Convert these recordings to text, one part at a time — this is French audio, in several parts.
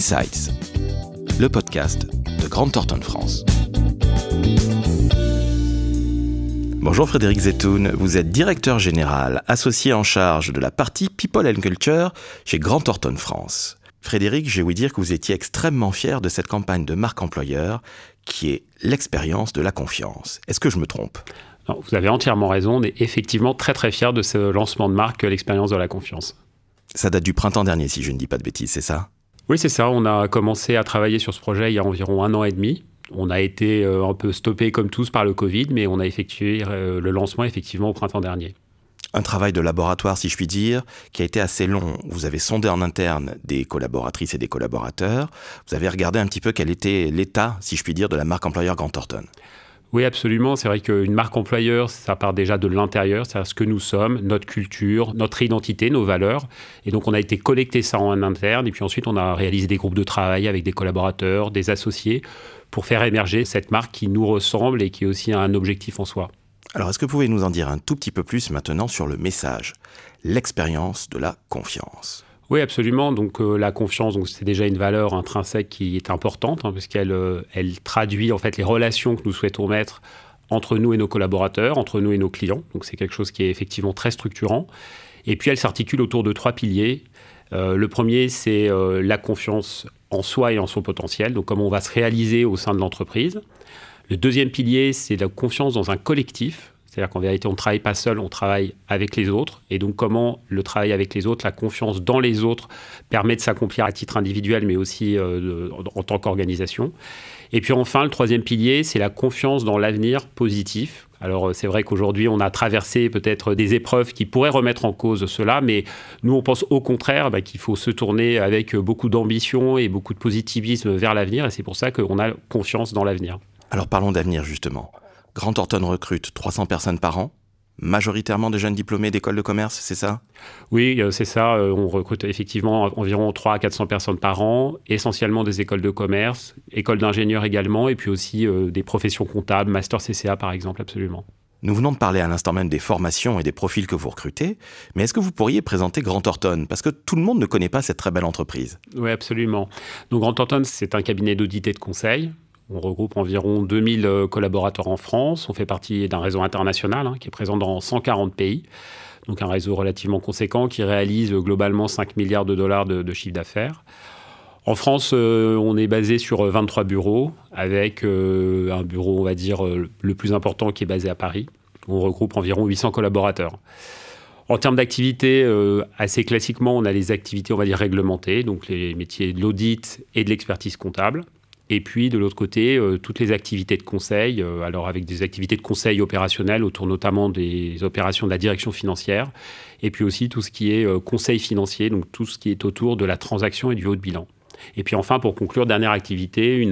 Insights, le podcast de Grand Thornton France. Bonjour Frédéric Zetoun, vous êtes directeur général associé en charge de la partie People and Culture chez Grand Thornton France. Frédéric, j'ai ouï dire que vous étiez extrêmement fier de cette campagne de marque employeur qui est l'expérience de la confiance. Est-ce que je me trompe Vous avez entièrement raison, on est effectivement très très fier de ce lancement de marque, l'expérience de la confiance. Ça date du printemps dernier si je ne dis pas de bêtises, c'est ça oui, c'est ça. On a commencé à travailler sur ce projet il y a environ un an et demi. On a été euh, un peu stoppé comme tous par le Covid, mais on a effectué euh, le lancement effectivement au printemps dernier. Un travail de laboratoire, si je puis dire, qui a été assez long. Vous avez sondé en interne des collaboratrices et des collaborateurs. Vous avez regardé un petit peu quel était l'état, si je puis dire, de la marque employeur Grand Thornton. Oui, absolument. C'est vrai qu'une marque employeur, ça part déjà de l'intérieur, c'est-à-dire ce que nous sommes, notre culture, notre identité, nos valeurs. Et donc, on a été collecter ça en interne. Et puis ensuite, on a réalisé des groupes de travail avec des collaborateurs, des associés, pour faire émerger cette marque qui nous ressemble et qui est aussi un objectif en soi. Alors, est-ce que vous pouvez nous en dire un tout petit peu plus maintenant sur le message, l'expérience de la confiance oui, absolument. Donc euh, la confiance, c'est déjà une valeur intrinsèque qui est importante hein, puisqu'elle euh, traduit en fait les relations que nous souhaitons mettre entre nous et nos collaborateurs, entre nous et nos clients. Donc c'est quelque chose qui est effectivement très structurant. Et puis elle s'articule autour de trois piliers. Euh, le premier, c'est la confiance en soi et en son potentiel, donc comment on va se réaliser au sein de l'entreprise. Le deuxième pilier, c'est la confiance dans un collectif, c'est-à-dire qu'en vérité, on ne travaille pas seul, on travaille avec les autres. Et donc, comment le travail avec les autres, la confiance dans les autres, permet de s'accomplir à titre individuel, mais aussi euh, en, tant qu'organisation. Et puis enfin, le troisième pilier, c'est la confiance dans l'avenir positif. Alors euh, c'est vrai qu'aujourd'hui, on a traversé peut-être des épreuves qui pourraient remettre en cause cela, mais nous, on pense au contraire bah, qu'il faut se tourner avec beaucoup d'ambition et beaucoup de positivisme vers l'avenir, et c'est pour ça qu'on a confiance dans l'avenir. Alors parlons d'avenir justement. Grand Orton recrute 300 personnes par an, majoritairement de jeunes diplômés d'écoles de commerce, c'est ça Oui, euh, c'est ça. Euh, on recrute effectivement environ 300 à 400 personnes par an, essentiellement des écoles de commerce, écoles d'ingénieurs également, et puis aussi euh, des professions comptables, master CCA par exemple, absolument. Nous venons de parler à l'instant même des formations et des profils que vous recrutez, mais est-ce que vous pourriez présenter Grand Thornton Parce que tout le monde ne connaît pas cette très belle entreprise. Oui, absolument. Donc Grand Thornton, c'est un cabinet d'audit et de conseil on regroupe environ 2000 euh, collaborateurs en France. On fait partie d'un réseau international hein, qui est présent dans 140 pays. Donc un réseau relativement conséquent qui réalise euh, globalement 5 milliards de dollars de, chiffre d'affaires. En France, euh, on est basé sur 23 bureaux, avec un bureau, on va dire, le plus important qui est basé à Paris. On regroupe environ 800 collaborateurs. En termes d'activités, assez classiquement, on a les activités, on va dire, réglementées, donc les métiers de l'audit et de l'expertise comptable. Et puis, de l'autre côté, euh, toutes les activités de conseil, euh, alors avec des activités de conseil opérationnel autour notamment des opérations de la direction financière, et puis aussi tout ce qui est euh, conseil financier, donc tout ce qui est autour de la transaction et du haut de bilan. Et puis enfin, pour conclure, dernière activité, une,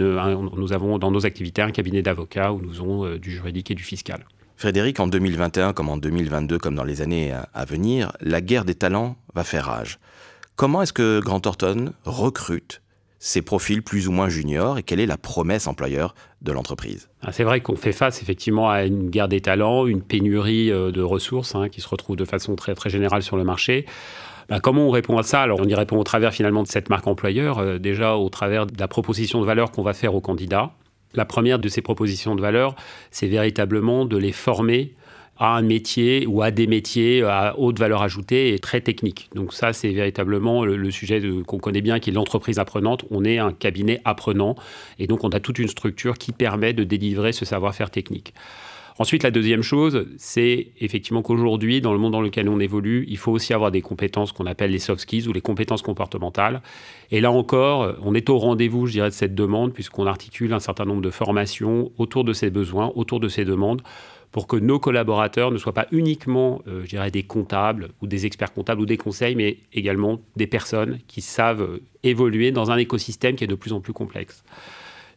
nous avons dans nos activités un cabinet d'avocats où nous avons du juridique et du fiscal. Frédéric, en 2021 comme en 2022, comme dans les années à venir, la guerre des talents va faire rage. Comment est-ce que Grant Thornton recrute ces profils plus ou moins juniors et quelle est la promesse employeur de l'entreprise. Ah, c'est vrai qu'on fait face effectivement à une guerre des talents, une pénurie euh, de ressources hein, qui se retrouve de façon très, très générale sur le marché. Bah, comment on répond à ça Alors, on y répond au travers finalement de cette marque employeur, euh, déjà au travers de la proposition de valeur qu'on va faire aux candidats. La première de ces propositions de valeur, c'est véritablement de les former à un métier ou à des métiers à haute valeur ajoutée et très technique. Donc ça, c'est véritablement le, sujet qu'on connaît bien, qui est l'entreprise apprenante. On est un cabinet apprenant et donc on a toute une structure qui permet de délivrer ce savoir-faire technique. Ensuite, la deuxième chose, c'est effectivement qu'aujourd'hui, dans le monde dans lequel on évolue, il faut aussi avoir des compétences qu'on appelle les soft skills ou les compétences comportementales. Et là encore, on est au rendez-vous, je dirais, de cette demande, puisqu'on articule un certain nombre de formations autour de ces besoins, autour de ces demandes pour que nos collaborateurs ne soient pas uniquement, euh, je dirais, des comptables ou des experts comptables ou des conseils, mais également des personnes qui savent euh, évoluer dans un écosystème qui est de plus en plus complexe.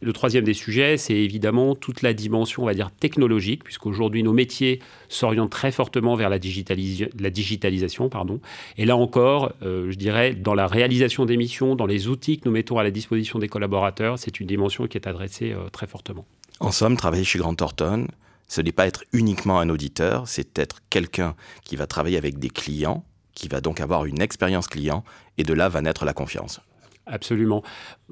Le troisième des sujets, c'est évidemment toute la dimension, on va dire, technologique, puisqu'aujourd'hui, nos métiers s'orientent très fortement vers la, digitalisation. Et là encore, euh, je dirais, dans la réalisation des missions, dans les outils que nous mettons à la disposition des collaborateurs, c'est une dimension qui est adressée euh, très fortement. En somme, travailler chez Grand Thornton, ce n'est pas être uniquement un auditeur, c'est être quelqu'un qui va travailler avec des clients, qui va donc avoir une expérience client, et de là va naître la confiance. Absolument.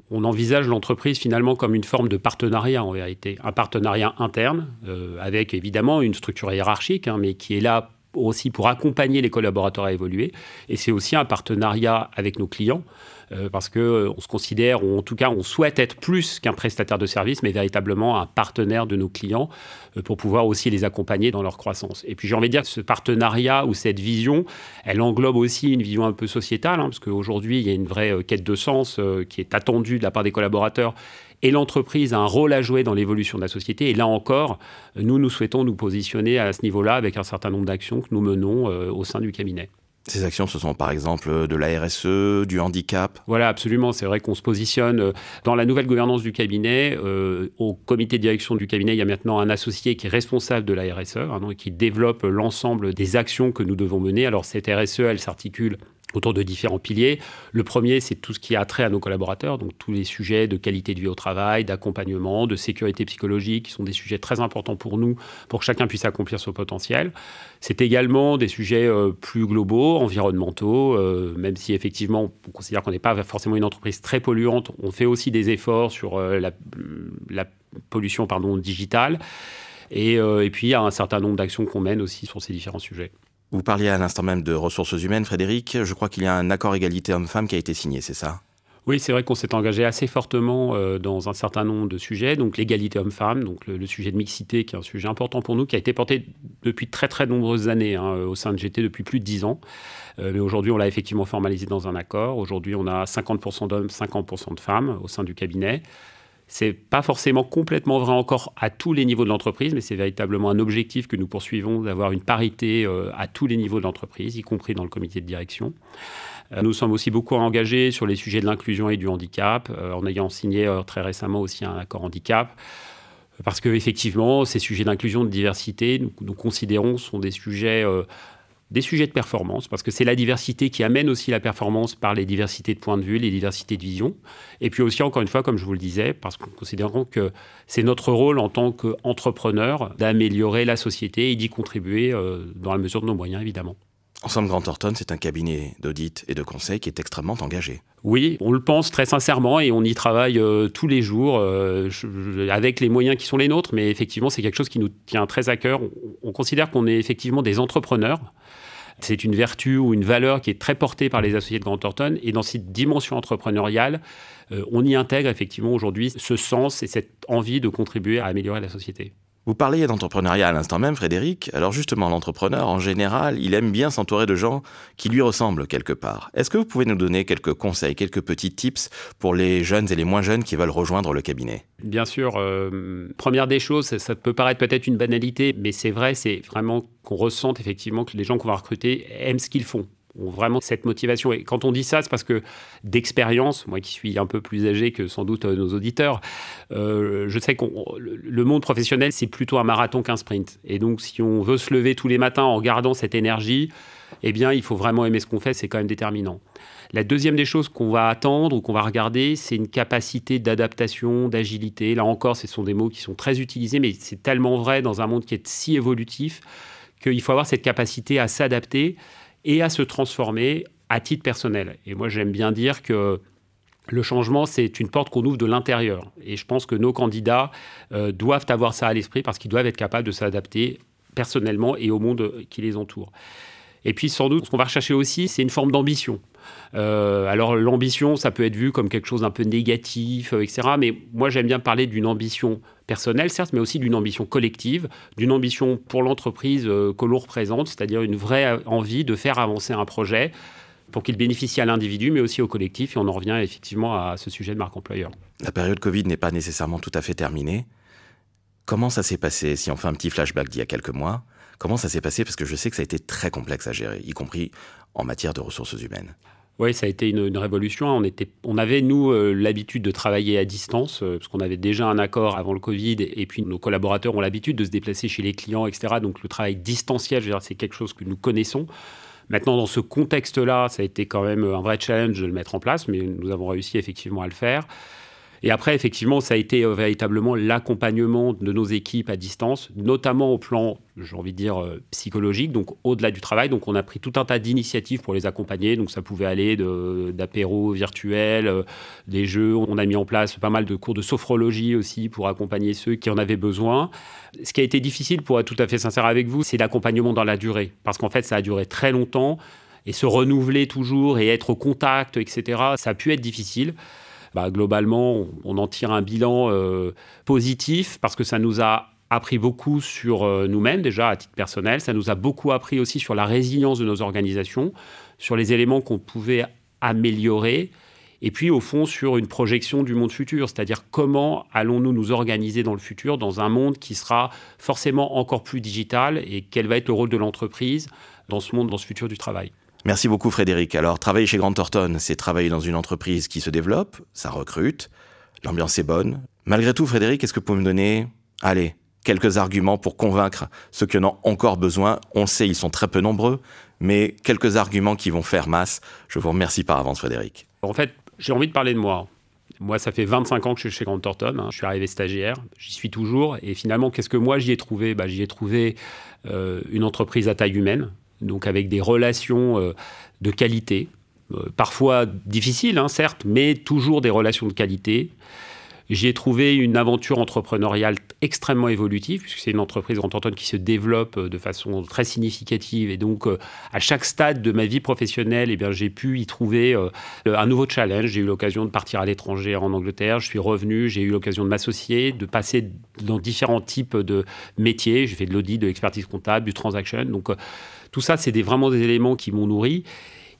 On envisage l'entreprise finalement comme une forme de partenariat en vérité, un partenariat interne euh, avec évidemment une structure hiérarchique, hein, mais qui est là aussi pour accompagner les collaborateurs à évoluer. Et c'est aussi un partenariat avec nos clients. Euh, parce qu'on euh, on se considère, ou en tout cas, on souhaite être plus qu'un prestataire de service, mais véritablement un partenaire de nos clients euh, pour pouvoir aussi les accompagner dans leur croissance. Et puis, j'ai envie de dire, ce partenariat ou cette vision, elle englobe aussi une vision un peu sociétale, hein, parce qu'aujourd'hui, il y a une vraie quête de sens qui est attendue de la part des collaborateurs et l'entreprise a un rôle à jouer dans l'évolution de la société. Et là encore, nous, nous souhaitons nous positionner à ce niveau-là avec un certain nombre d'actions que nous menons au sein du cabinet. Ces actions, ce sont par exemple euh, de la RSE, du handicap Voilà, absolument. C'est vrai qu'on se positionne euh, dans la nouvelle gouvernance du cabinet. Euh, au comité de direction du cabinet, il y a maintenant un associé qui est responsable de la RSE, hein, qui développe l'ensemble des actions que nous devons mener. Alors cette RSE, elle s'articule autour de différents piliers. Le premier, c'est tout ce qui a trait à nos collaborateurs, donc tous les sujets de qualité de vie au travail, d'accompagnement, de sécurité psychologique, qui sont des sujets très importants pour nous, pour que chacun puisse accomplir son potentiel. C'est également des sujets euh, plus globaux, environnementaux, euh, même si effectivement on considère qu'on n'est pas forcément une entreprise très polluante, on fait aussi des efforts sur euh, la, pollution pardon, digitale. Et, et puis il y a un certain nombre d'actions qu'on mène aussi sur ces différents sujets. Vous parliez à l'instant même de ressources humaines, Frédéric. Je crois qu'il y a un accord égalité hommes-femmes qui a été signé, c'est ça oui, c'est vrai qu'on s'est engagé assez fortement euh, dans un certain nombre de sujets, donc l'égalité hommes-femmes, donc le, sujet de mixité, qui est un sujet important pour nous, qui a été porté depuis très très nombreuses années hein, au sein de GT depuis plus de dix ans. Euh, mais aujourd'hui, on l'a effectivement formalisé dans un accord. Aujourd'hui, on a 50% d'hommes, 50% de femmes au sein du cabinet. C'est pas forcément complètement vrai encore à tous les niveaux de l'entreprise, mais c'est véritablement un objectif que nous poursuivons d'avoir une parité euh, à tous les niveaux de l'entreprise, y compris dans le comité de direction. Euh, nous sommes aussi beaucoup engagés sur les sujets de l'inclusion et du handicap, euh, en ayant signé très récemment aussi un accord handicap parce que effectivement, ces sujets d'inclusion, de diversité, nous, nous, considérons sont des sujets des sujets de performance, parce que c'est la diversité qui amène aussi la performance par les diversités de points de vue, les diversités de vision, et puis aussi, encore une fois, comme je vous le disais, parce que considérons que c'est notre rôle en tant qu'entrepreneurs d'améliorer la société et d'y contribuer euh, dans la mesure de nos moyens, évidemment. Ensemble Grant Thornton, c'est un cabinet d'audit et de conseil qui est extrêmement engagé. Oui, on le pense très sincèrement et on y travaille euh, tous les jours euh, avec les moyens qui sont les nôtres, mais effectivement, c'est quelque chose qui nous tient très à cœur. On, considère qu'on est effectivement des entrepreneurs. C'est une vertu ou une valeur qui est très portée par les associés de Grant Thornton et dans cette dimension entrepreneuriale, euh, on y intègre effectivement aujourd'hui ce sens et cette envie de contribuer à améliorer la société. Vous parliez d'entrepreneuriat à l'instant même, Frédéric. Alors justement, l'entrepreneur, en général, il aime bien s'entourer de gens qui lui ressemblent quelque part. Est-ce que vous pouvez nous donner quelques conseils, quelques petits tips pour les jeunes et les moins jeunes qui veulent rejoindre le cabinet Bien sûr, euh, première des choses, ça, peut paraître peut-être une banalité, mais c'est vrai, c'est vraiment qu'on ressent effectivement que les gens qu'on va recruter aiment ce qu'ils font ont vraiment cette motivation. Et quand on dit ça, c'est parce que d'expérience, moi qui suis un peu plus âgé que sans doute euh, nos auditeurs, euh, je sais que le monde professionnel, c'est plutôt un marathon qu'un sprint. Et donc, si on veut se lever tous les matins en gardant cette énergie, eh bien, il faut vraiment aimer ce qu'on fait, c'est quand même déterminant. La deuxième des choses qu'on va attendre ou qu'on va regarder, c'est une capacité d'adaptation, d'agilité. Là encore, ce sont des mots qui sont très utilisés, mais c'est tellement vrai dans un monde qui est si évolutif qu'il faut avoir cette capacité à s'adapter et à se transformer à titre personnel. Et moi, j'aime bien dire que le changement, c'est une porte qu'on ouvre de l'intérieur. Et je pense que nos candidats euh, doivent avoir ça à l'esprit parce qu'ils doivent être capables de s'adapter personnellement et au monde qui les entoure. Et puis sans doute, ce qu'on va rechercher aussi, c'est une forme d'ambition. Euh, alors l'ambition, ça peut être vu comme quelque chose d'un peu négatif, euh, etc. Mais moi, j'aime bien parler d'une ambition personnel certes, mais aussi d'une ambition collective, d'une ambition pour l'entreprise euh, que l'on représente, c'est-à-dire une vraie euh, envie de faire avancer un projet pour qu'il bénéficie à l'individu, mais aussi au collectif. Et on en revient effectivement à ce sujet de marque employeur. La période Covid n'est pas nécessairement tout à fait terminée. Comment ça s'est passé, si on fait un petit flashback d'il y a quelques mois, comment ça s'est passé Parce que je sais que ça a été très complexe à gérer, y compris en matière de ressources humaines. Oui, ça a été une, révolution. Hein. On, était, on avait, nous, euh, l'habitude de travailler à distance, euh, parce qu'on avait déjà un accord avant le Covid, et puis nos collaborateurs ont l'habitude de se déplacer chez les clients, etc. Donc le travail distanciel, c'est quelque chose que nous connaissons. Maintenant, dans ce contexte-là, ça a été quand même euh, un vrai challenge de le mettre en place, mais nous avons réussi effectivement à le faire. Et après, effectivement, ça a été euh, véritablement l'accompagnement de nos équipes à distance, notamment au plan, j'ai envie de dire, euh, psychologique, donc au-delà du travail. Donc, on a pris tout un tas d'initiatives pour les accompagner. Donc, ça pouvait aller d'apéros virtuels, euh, des jeux. On a mis en place pas mal de cours de sophrologie aussi pour accompagner ceux qui en avaient besoin. Ce qui a été difficile, pour être tout à fait sincère avec vous, c'est l'accompagnement dans la durée. Parce qu'en fait, ça a duré très longtemps. Et se renouveler toujours et être au contact, etc., ça a pu être difficile. Bah, globalement, on, en tire un bilan euh, positif parce que ça nous a appris beaucoup sur euh, nous-mêmes déjà à titre personnel, ça nous a beaucoup appris aussi sur la résilience de nos organisations, sur les éléments qu'on pouvait améliorer, et puis au fond sur une projection du monde futur, c'est-à-dire comment allons-nous nous organiser dans le futur, dans un monde qui sera forcément encore plus digital, et quel va être le rôle de l'entreprise dans ce monde, dans ce futur du travail. Merci beaucoup Frédéric. Alors travailler chez Grand Thornton, c'est travailler dans une entreprise qui se développe, ça recrute, l'ambiance est bonne. Malgré tout Frédéric, est-ce que vous pouvez me donner, allez, quelques arguments pour convaincre ceux qui en ont encore besoin On sait, ils sont très peu nombreux, mais quelques arguments qui vont faire masse. Je vous remercie par avance Frédéric. En fait, j'ai envie de parler de moi. Moi, ça fait 25 ans que je suis chez Grand Thornton. Hein. Je suis arrivé stagiaire, j'y suis toujours. Et finalement, qu'est-ce que moi j'y ai trouvé bah, J'y ai trouvé euh, une entreprise à taille humaine, donc avec des relations euh, de qualité, euh, parfois difficiles, hein, certes, mais toujours des relations de qualité. J'ai trouvé une aventure entrepreneuriale extrêmement évolutif, puisque c'est une entreprise Grand qui se développe euh, de façon très significative. Et donc, euh, à chaque stade de ma vie professionnelle, et eh bien, j'ai pu y trouver euh, un nouveau challenge. J'ai eu l'occasion de partir à l'étranger en Angleterre, je suis revenu, j'ai eu l'occasion de m'associer, de passer dans différents types de métiers. J'ai fait de l'audit, de l'expertise comptable, du transaction. Donc, tout ça, c'est vraiment des éléments qui m'ont nourri.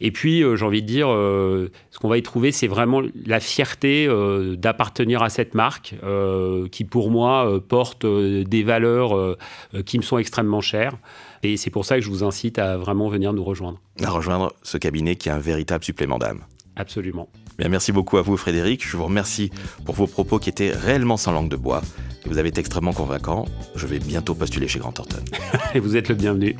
Et puis, euh, j'ai envie de dire, euh, ce qu'on va y trouver, c'est vraiment la fierté euh, d'appartenir à cette marque qui, pour moi, porte des valeurs qui me sont extrêmement chères. Et c'est pour ça que je vous incite à vraiment venir nous rejoindre. À rejoindre ce cabinet qui est un véritable supplément d'âme. Absolument. Bien, merci beaucoup à vous Frédéric, je vous remercie pour vos propos qui étaient réellement sans langue de bois. Vous avez été extrêmement convaincant, je vais bientôt postuler chez Grand Thornton. Et vous êtes le bienvenu.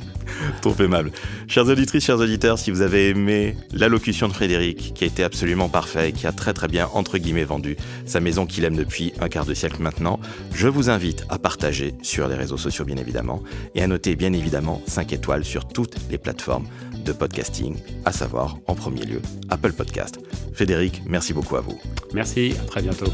Trop aimable. Chers auditrices, chers auditeurs, si vous avez aimé l'allocution de Frédéric, qui a été absolument parfait et qui a très très bien, entre guillemets, vendu sa maison qu'il aime depuis un quart de siècle maintenant, je vous invite à partager sur les réseaux sociaux bien évidemment et à noter bien évidemment 5 étoiles sur toutes les plateformes de podcasting, à savoir en premier lieu Apple Podcast. Frédéric, merci beaucoup à vous. Merci, à très bientôt.